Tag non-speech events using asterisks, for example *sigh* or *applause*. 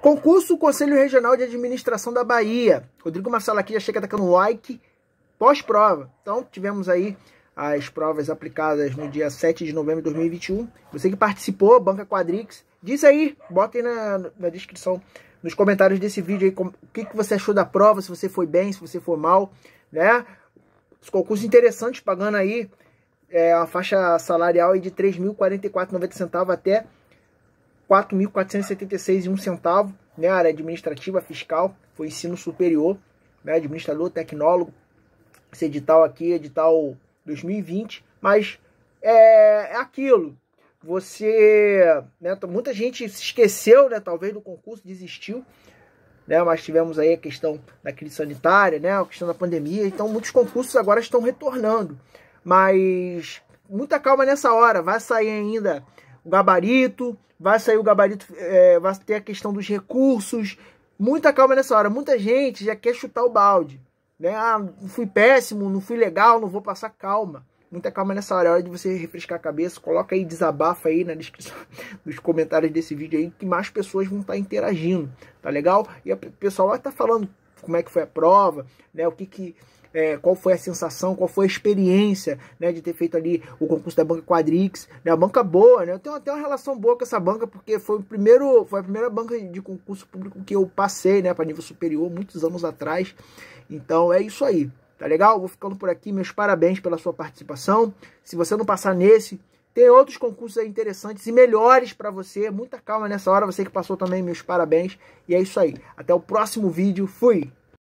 Concurso Conselho Regional de Administração da Bahia. Rodrigo Marcelo aqui já chega tacando like pós-prova. Então, tivemos aí as provas aplicadas no dia 7 de novembro de 2021. Você que participou, Banca Quadrix, diz aí, bota aí na, na descrição, nos comentários desse vídeo aí, como, o que, que você achou da prova, se você foi bem, se você foi mal, né? Os concursos interessantes, pagando aí é, a faixa salarial aí de R$ 3.044,90 até um centavo né, área administrativa fiscal, foi ensino superior, né, administrador, tecnólogo, esse edital aqui, edital 2020, mas é, é aquilo, você, né, muita gente se esqueceu, né, talvez do concurso, desistiu, né, mas tivemos aí a questão da crise sanitária, né, a questão da pandemia, então muitos concursos agora estão retornando, mas muita calma nessa hora, vai sair ainda o gabarito, vai sair o gabarito, é, vai ter a questão dos recursos. Muita calma nessa hora. Muita gente já quer chutar o balde. Né? Ah, fui péssimo, não fui legal, não vou passar calma. Muita calma nessa hora, é hora de você refrescar a cabeça. Coloca aí, desabafa aí na descrição *laughs* dos comentários desse vídeo aí, que mais pessoas vão estar tá interagindo, tá legal? E o pessoal vai estar tá falando como é que foi a prova, né? O que que é, qual foi a sensação, qual foi a experiência né, de ter feito ali o concurso da banca Quadrix, né, a banca boa, né, eu tenho até uma relação boa com essa banca, porque foi, o primeiro, foi a primeira banca de concurso público que eu passei né, para nível superior, muitos anos atrás, então é isso aí, tá legal? Vou ficando por aqui, meus parabéns pela sua participação, se você não passar nesse, tem outros concursos interessantes e melhores para você. Muita calma nessa hora. Você que passou também, meus parabéns. E é isso aí. Até o próximo vídeo. Fui!